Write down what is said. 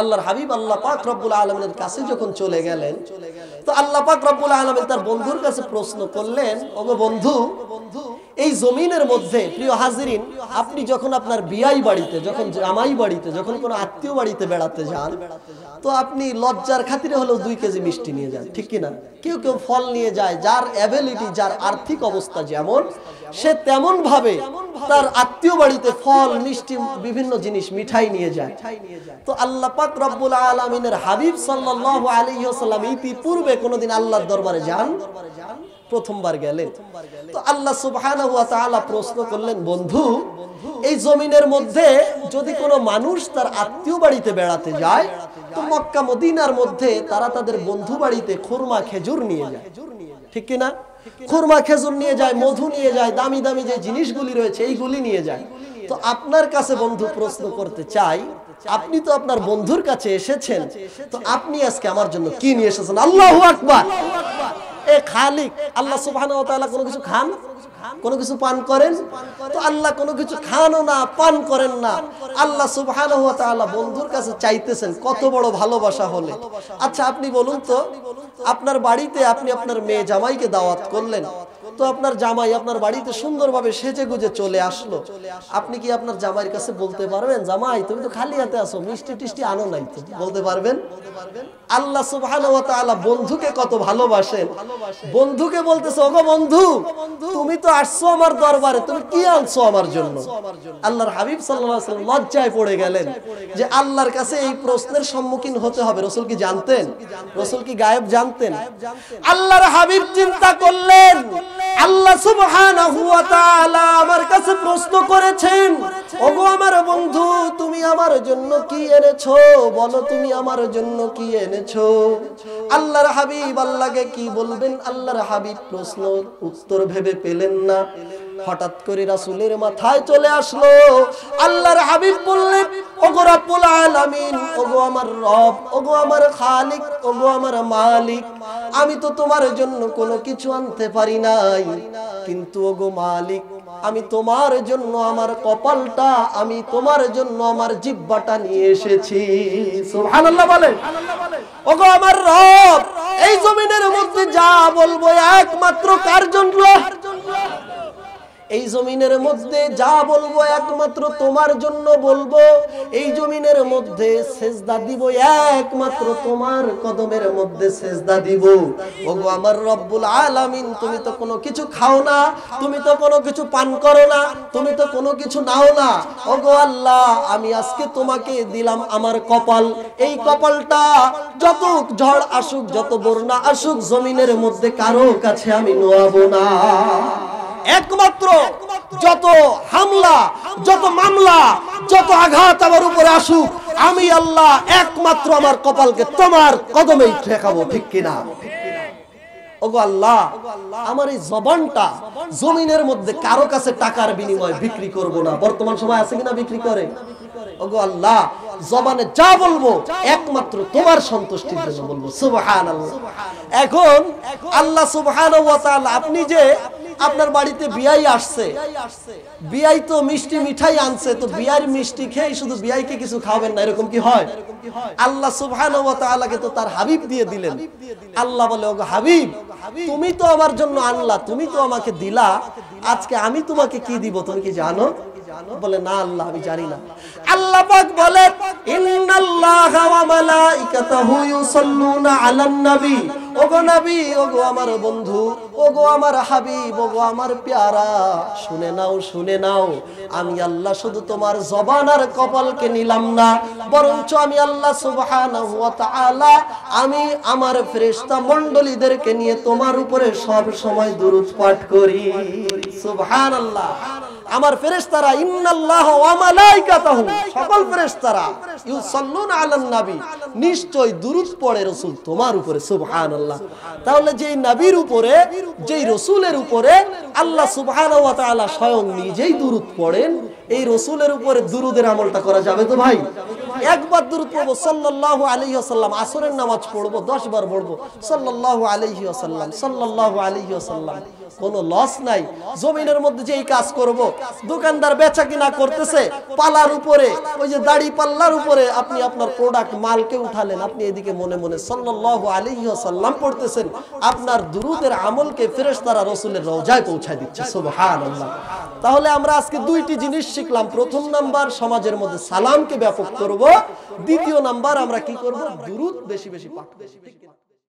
আল্লাহর হাবিব আল্লাহ পাক রব্বুল আলমের কাছে যখন চলে গেলেন তো আল্লাহ পাক রব্বুল আলমের তার বন্ধুর কাছে প্রশ্ন করলেন ওগো বন্ধু বন্ধু এই জমিনের মধ্যে প্রিয় হাজিরিন আপনি যখন আপনার বিয়াই বাড়িতে যখন জামাই বাড়িতে যখন কোনো আত্মীয় বাড়িতে বেড়াতে যান তো আপনি লজ্জার খাতিরে হলেও দুই কেজি মিষ্টি নিয়ে যান ঠিক কিনা কেউ কেউ ফল নিয়ে যায় যার অ্যাবিলিটি যার আর্থিক অবস্থা যেমন সে তেমন ভাবে তার আত্মীয় বাড়িতে ফল মিষ্টি বিভিন্ন জিনিস মিঠাই নিয়ে যায় তো আল্লাহ পাক রব্বুল আলমিনের হাবিব সাল্লাহ আলী ইতি ইতিপূর্বে কোনোদিন আল্লাহর দরবারে যান দরবারে যান প্রথমবার গেলেন তো আল্লাহ সুবাহ প্রশ্ন করলেন বন্ধু এই জমিনের মধ্যে যদি কোনো মানুষ তার আত্মীয় বাড়িতে বেড়াতে যায় তো মক্কা মদিনার মধ্যে তারা তাদের বন্ধু বাড়িতে খুরমা খেজুর নিয়ে যায় ঠিক কিনা খুরমা খেজুর নিয়ে যায় মধু নিয়ে যায় দামি দামি যে জিনিসগুলি রয়েছে এইগুলি নিয়ে যায় তো আপনার কাছে বন্ধু প্রশ্ন করতে চাই আপনি তো আপনার বন্ধুর কাছে এসেছেন তো আপনি আজকে আমার জন্য কি নিয়ে এসেছেন আল্লাহ আকবার এ খালিক আল্লাহ তালা কোনো কিছু খান কোনো কিছু পান করেন তো আল্লাহ কোনো কিছু খানও না পান করেন না আল্লাহ সুবহান তালা বন্ধুর কাছে চাইতেছেন কত বড় ভালোবাসা হলে আচ্ছা আপনি বলুন তো আপনার বাড়িতে আপনি আপনার মেয়ে জামাইকে দাওয়াত করলেন তো আপনার জামাই আপনার বাড়িতে সুন্দরভাবে সেজে গুজে চলে আসলো আপনি কি আপনার জামাইয়ের কাছে বলতে পারবেন জামাই তুমি তো খালি হাতে আসো মিষ্টি টিষ্টি আনো নাই তো বলতে পারবেন আল্লাহ সুবহান বন্ধুকে কত ভালোবাসেন বন্ধুকে বলতেছো ওগো বন্ধু তুমি তো আসছো আমার দরবারে তুমি কি আনছো আমার জন্য আল্লাহর হাবিব সাল্লাল্লাহু আলাইহি ওয়াসাল্লাম লজ্জায় পড়ে গেলেন যে আল্লাহর কাছে এই প্রশ্নের সম্মুখীন হতে হবে রাসূল কি জানতেন রাসূল কি গায়েব জানতেন আল্লাহর হাবিব চিন্তা করলেন আল্লাহ সুবহানাহু ওয়া তাআলা আমার কাছে প্রশ্ন করেছেন ওগো আমার বন্ধু তুমি আমার জন্য কি এনেছো বলো তুমি আমার জন্য কি এনেছো আল্লাহর হাবিব আল্লাহকে কি বলবেন আল্লাহর হাবিব প্রশ্ন উত্তর ভেবে পেলেন না হঠাৎ করে রাসুলের মাথায় চলে আসলো আল্লাহর হাবিব বললেন ওগো রাব্বুল আলামিন ওগো আমার রব ওগো আমার খালিক ওগো আমার মালিক আমি তো তোমার জন্য কোনো কিছু আনতে পারি নাই কিন্তু ওগো মালিক আমি তোমার জন্য আমার কপালটা আমি তোমার জন্য আমার জিব্বাটা নিয়ে এসেছি সুবহানাল্লাহ ওগো আমার রব এই জমিনের মধ্যে যা বলবো একমাত্র কার জন্য এই জমিনের মধ্যে যা বলবো একমাত্র তোমার জন্য বলবো এই জমিনের মধ্যে সেজদা দিব একমাত্র তোমার কদমের মধ্যে সেজদা দিব ওগো আমার রব্বুল আলামিন তুমি তো কোনো কিছু খাও না তুমি তো কোনো কিছু পান করো না তুমি তো কোনো কিছু নাও না ওগো আল্লাহ আমি আজকে তোমাকে দিলাম আমার কপাল এই কপালটা যত ঝড় আসুক যত বন্যা আসুক জমিনের মধ্যে কারো কাছে আমি নোয়াবো না একমাত্র যত হামলা যত মামলা যত আঘাত আমার উপরে আসুক আমি আল্লাহ একমাত্র আমার কপালকে তোমার কদমেই ঠেকাবো ঠিক কিনা ওগো আল্লাহ আমার এই জবানটা জমিনের মধ্যে কারো কাছে টাকার বিনিময়ে বিক্রি করব না বর্তমান সময় আছে কিনা বিক্রি করে ওগো আল্লাহ জবানে যা বলবো একমাত্র তোমার সন্তুষ্টির জন্য বলবো সুবহান এখন আল্লাহ সুবহান আপনি যে আপনার বাড়িতে বিয়াই আসছে বিয়াই তো মিষ্টি মিঠাই আনছে তো বিয়ার মিষ্টি খেয়ে শুধু বিয়াইকে কিছু খাওয়াবেন না এরকম কি হয় আল্লাহ সুবহান তো তার হাবিব দিয়ে দিলেন আল্লাহ বলে ওগো হাবিব তুমি তো আমার জন্য আনলা তুমি তো আমাকে দিলা আজকে আমি তোমাকে কি দিব তুমি কি জানো বলে না আল্লাহ আমি জানি না আল্লাহ পাক বলে ইন্নাল্লাহা ওয়া মালাইকাতাহু ইউসাল্লুনা আলান নবী ওগো নাবি ওগো আমার বন্ধু ওগো আমার হাবিব ওগো আমার পেয়ারা শুনে নাও শুনে নাও আমি আল্লাহ শুধু তোমার জবান আর কপালকে নিলাম না বরঞ্চ আমি আল্লাহ সুবহানাহু ওয়া তাআলা আমি আমার ফেরেশতা মণ্ডলীদেরকে নিয়ে তোমার উপরে সব সময় দুরূদ পাঠ করি সুবহানাল্লাহ আমার ফেরেশতারা ইন্নাল্লাহ ওয়া মালাইকাতাহু সকল ফেরেশতারা ইউসাল্লুন আলান নাবি নিশ্চয় দুরূদ পড়ে রাসূল তোমার উপরে সুবহানাল্লাহ আল্লাহ তাহলে যেই নাবির উপরে যেই রসুলের উপরে আল্লাহ সুবাহ স্বয়ং নিজেই দুরুদ পড়েন এই রসুলের উপরে দুরুদের আমলটা করা যাবে তো ভাই একবার দূর পড়বো সাল্লাহ আলহি আসরের নামাজ পড়বো দশ বার পড়বো সাল্লাহ আলহি আসাল্লাম সাল্লাহ আলহি কোনো লস নাই জমিনের মধ্যে যে এই কাজ করব। দোকানদার বেচা কিনা করতেছে পালার উপরে ওই যে দাড়ি পাল্লার উপরে আপনি আপনার প্রোডাক্ট মালকে উঠালেন আপনি এদিকে মনে মনে সাল্লাল্লাহু আলাইহি ওয়াসাল্লাম পড়তেছেন আপনার দুরুদের আমলকে ফেরেশতারা রাসূলের রওজায় পৌঁছায় দিচ্ছে সুবহানাল্লাহ তাহলে আমরা আজকে দুইটি জিনিস শিখলাম প্রথম নাম্বার সমাজের মধ্যে সালামকে ব্যাপক করব দ্বিতীয় নাম্বার আমরা কি করব দুরুদ বেশি বেশি পাঠ বেশি বেশি